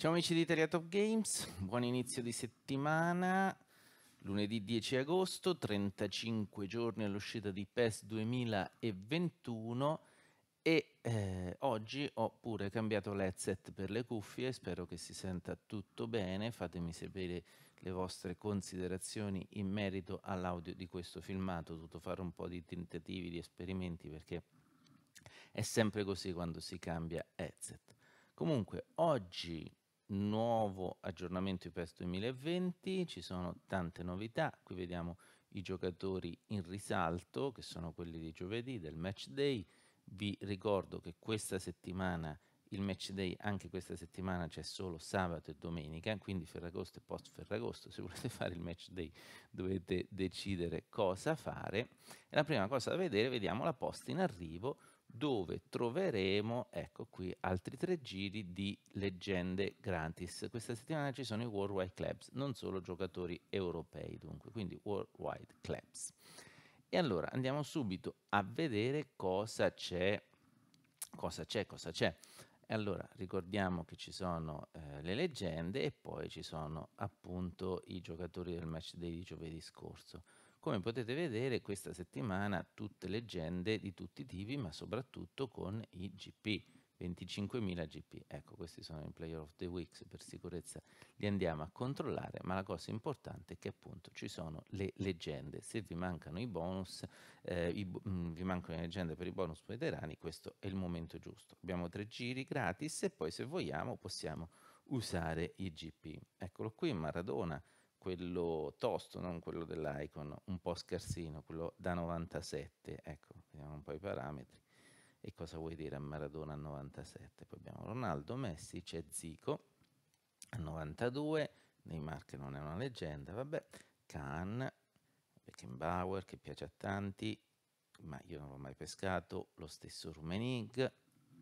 Ciao amici di Italia Top Games, buon inizio di settimana. Lunedì 10 agosto, 35 giorni all'uscita di PES 2021 e eh, oggi ho pure cambiato l'headset per le cuffie, spero che si senta tutto bene, fatemi sapere le vostre considerazioni in merito all'audio di questo filmato, ho dovuto fare un po' di tentativi, di esperimenti perché è sempre così quando si cambia headset. Comunque oggi nuovo aggiornamento di PES 2020, ci sono tante novità, qui vediamo i giocatori in risalto che sono quelli di giovedì del match day, vi ricordo che questa settimana il match day anche questa settimana c'è solo sabato e domenica, quindi Ferragosto e post Ferragosto, se volete fare il match day dovete decidere cosa fare. E la prima cosa da vedere, vediamo la posta in arrivo dove troveremo, ecco qui, altri tre giri di leggende gratis. Questa settimana ci sono i Worldwide Clubs, non solo giocatori europei dunque, quindi Worldwide Clubs. E allora andiamo subito a vedere cosa c'è, cosa c'è, cosa c'è. E allora ricordiamo che ci sono eh, le leggende e poi ci sono appunto i giocatori del match day di giovedì scorso. Come potete vedere questa settimana tutte leggende di tutti i tipi, ma soprattutto con i GP. 25.000 GP, ecco questi sono i player of the weeks per sicurezza, li andiamo a controllare, ma la cosa importante è che appunto ci sono le leggende, se vi mancano i bonus, eh, i, mh, mm, vi mancano le leggende per i bonus veterani, questo è il momento giusto. Abbiamo tre giri gratis e poi se vogliamo possiamo usare i GP. Eccolo qui, Maradona quello tosto, non quello dell'icon, un po' scarsino, quello da 97, ecco, vediamo un po' i parametri. E cosa vuoi dire a Maradona a 97? Poi abbiamo Ronaldo, Messi, c'è Zico a 92, Neymar che non è una leggenda, vabbè, Khan, Beckenbauer che piace a tanti, ma io non l'ho mai pescato, lo stesso Rumenig,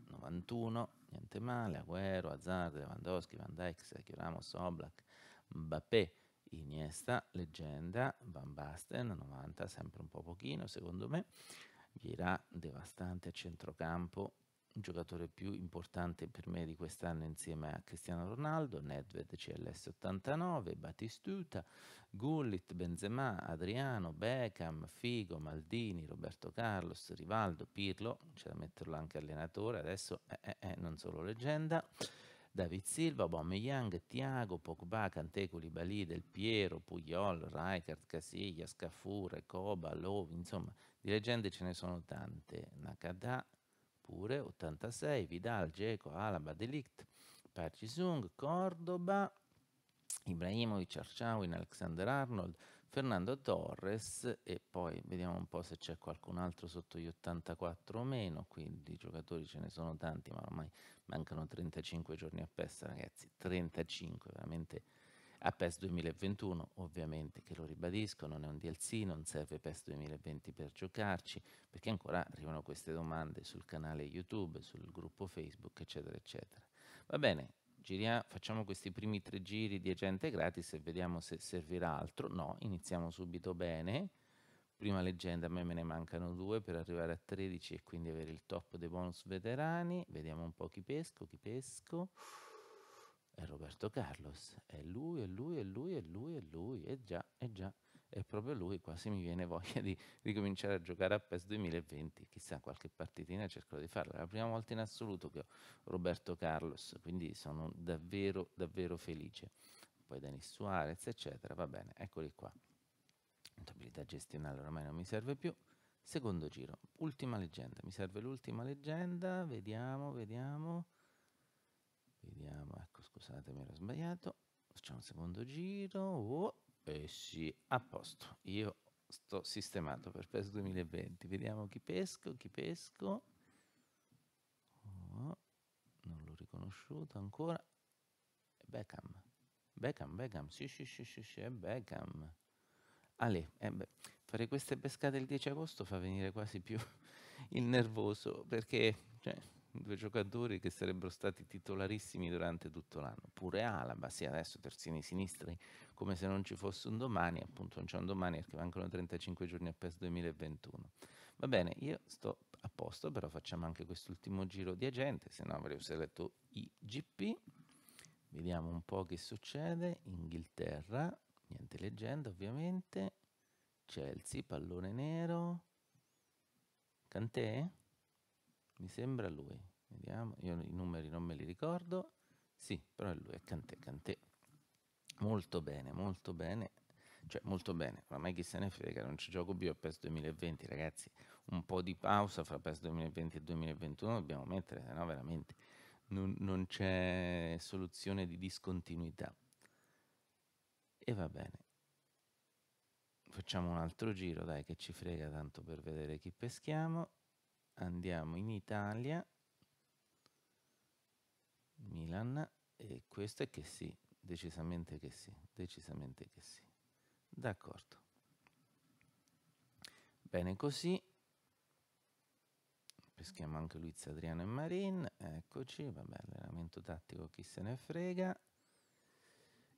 91, niente male, Agüero, Azzard, Lewandowski, Van Dijk, Sergio Ramos, Oblak, Mbappé, Iniesta, leggenda, Van Basten, 90, sempre un po' pochino secondo me, Vierà, devastante a centrocampo, giocatore più importante per me di quest'anno insieme a Cristiano Ronaldo, Nedved CLS 89, Batistuta, Gullit, Benzema, Adriano, Beckham, Figo, Maldini, Roberto Carlos, Rivaldo, Pirlo, c'è da metterlo anche allenatore, adesso eh, eh, non solo leggenda, David Silva, Aubameyang, Thiago, Pogba, Cantecoli, Balì, Del Piero, Pugliol, Reichert, Casiglia, Scafure, Coba, Lovi, insomma, di leggende ce ne sono tante. Nakada pure, 86, Vidal, Geco, Alaba, Delict, Parcisung, Cordoba, Ibrahimovic, Arshavin, Alexander Arnold, Fernando Torres e poi vediamo un po' se c'è qualcun altro sotto gli 84 o meno, quindi giocatori ce ne sono tanti, ma ormai mancano 35 giorni a PES, ragazzi, 35 veramente a PES 2021, ovviamente che lo ribadisco, non è un DLC, non serve PES 2020 per giocarci, perché ancora arrivano queste domande sul canale YouTube, sul gruppo Facebook, eccetera, eccetera. Va bene, giriamo, eh? facciamo questi primi tre giri di agente gratis e vediamo se servirà altro. No, iniziamo subito bene. Prima leggenda, a me me ne mancano due per arrivare a 13 e quindi avere il top dei bonus veterani. Vediamo un po' chi pesco, chi pesco. È Roberto Carlos, è lui, è lui, è lui, è lui, è lui, è già, è già è proprio lui, quasi mi viene voglia di ricominciare a giocare a PES 2020, chissà qualche partitina cercherò di farla, è la prima volta in assoluto che ho Roberto Carlos, quindi sono davvero davvero felice. Poi Denis Suarez, eccetera, va bene, eccoli qua. Contabilità gestionale ormai non mi serve più. Secondo giro, ultima leggenda, mi serve l'ultima leggenda, vediamo, vediamo, vediamo, ecco scusate mi ero sbagliato, facciamo un secondo giro, oh pesci a posto. Io sto sistemato per PES 2020. Vediamo chi pesco, chi pesco. Oh, non l'ho riconosciuto ancora. Beckham. Beckham, Beckham, sì, sì, sì, sì, sì, Beckham. Ale, eh fare queste pescate il 10 agosto fa venire quasi più il nervoso, perché cioè, due giocatori che sarebbero stati titolarissimi durante tutto l'anno, pure Alaba, sì adesso terzini sinistri, come se non ci fosse un domani, appunto non c'è un domani perché mancano 35 giorni a PES 2021. Va bene, io sto a posto, però facciamo anche quest'ultimo giro di agente, se no avrei seletto IGP, vediamo un po' che succede, Inghilterra, niente leggenda ovviamente, Chelsea, pallone nero, Cantè? Mi sembra lui. Vediamo, io i numeri non me li ricordo. Sì, però è lui, è Cantè, Cantè. Molto bene, molto bene. Cioè, molto bene, Ormai chi se ne frega, non ci gioco più a PES 2020, ragazzi. Un po' di pausa fra PES 2020 e 2021 dobbiamo mettere, sennò veramente non, non c'è soluzione di discontinuità. E va bene. Facciamo un altro giro, dai, che ci frega tanto per vedere chi peschiamo andiamo in Italia, Milan, e questo è che sì, decisamente che sì, decisamente che sì. D'accordo. Bene così. Peschiamo anche Luiz Adriano e Marin, eccoci, vabbè, allenamento tattico chi se ne frega.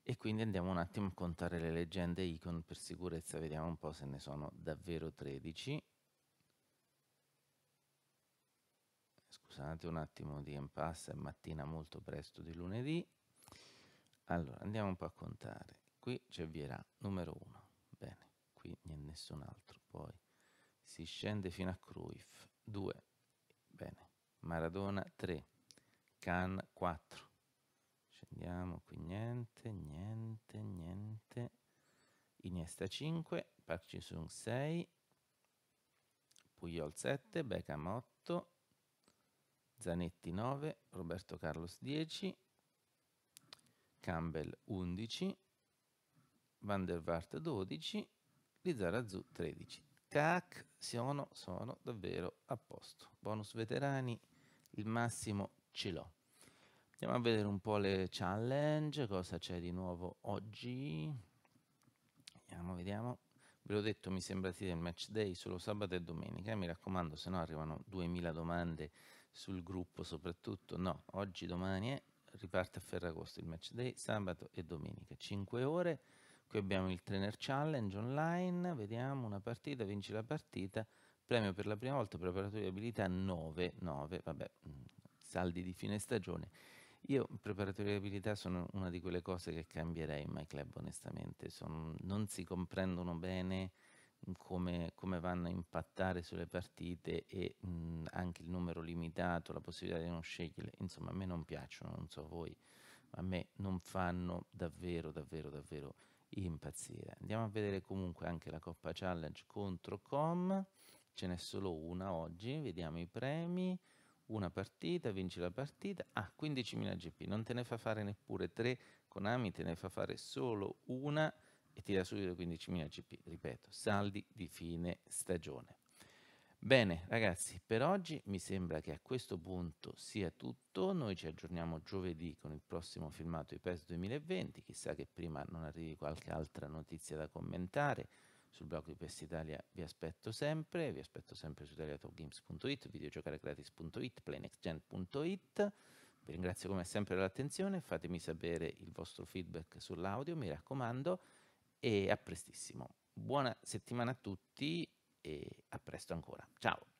E quindi andiamo un attimo a contare le leggende icon per sicurezza, vediamo un po' se ne sono davvero 13. scusate un attimo di impasse, è mattina molto presto di lunedì. Allora, andiamo un po' a contare. Qui c'è Viera, numero 1. Bene, qui nessun altro. Poi si scende fino a Cruyff, 2. Bene, Maradona, 3. Can, 4. Scendiamo, qui niente, niente, niente. Iniesta 5, Park Ji-sung 6, Puyol 7, Beckham 8, Zanetti 9, Roberto Carlos 10, Campbell 11, Van der Vaart 12, Lizarazu 13. Tac, sono, sono davvero a posto. Bonus veterani, il massimo ce l'ho. Andiamo a vedere un po' le challenge, cosa c'è di nuovo oggi. Vediamo, vediamo. Ve l'ho detto, mi sembra sia il match day solo sabato e domenica. Mi raccomando, se no arrivano 2000 domande sul gruppo soprattutto, no, oggi, domani è, riparte a Ferragosto il match day, sabato e domenica, 5 ore, qui abbiamo il trainer challenge online, vediamo una partita, vinci la partita, premio per la prima volta, preparatoria di abilità 9, 9, vabbè, mm, saldi di fine stagione, io preparatoria di abilità sono una di quelle cose che cambierei in my club onestamente, sono, non si comprendono bene, come, come, vanno a impattare sulle partite e mh, mm, anche il numero limitato, la possibilità di non scegliere, insomma a me non piacciono, non so voi, ma a me non fanno davvero, davvero, davvero impazzire. Andiamo a vedere comunque anche la Coppa Challenge contro Com, ce n'è solo una oggi, vediamo i premi, una partita, vinci la partita, ah 15.000 GP, non te ne fa fare neppure tre, Konami te ne fa fare solo una e tira subito 15.000 CP, ripeto, saldi di fine stagione. Bene ragazzi, per oggi mi sembra che a questo punto sia tutto, noi ci aggiorniamo giovedì con il prossimo filmato di PES 2020, chissà che prima non arrivi qualche altra notizia da commentare, sul blog di PES Italia vi aspetto sempre, vi aspetto sempre su italiatopgames.it, videogiocaregratis.it, playnextgen.it, vi ringrazio come sempre per l'attenzione, fatemi sapere il vostro feedback sull'audio, mi raccomando, e a prestissimo. Buona settimana a tutti e a presto ancora. Ciao.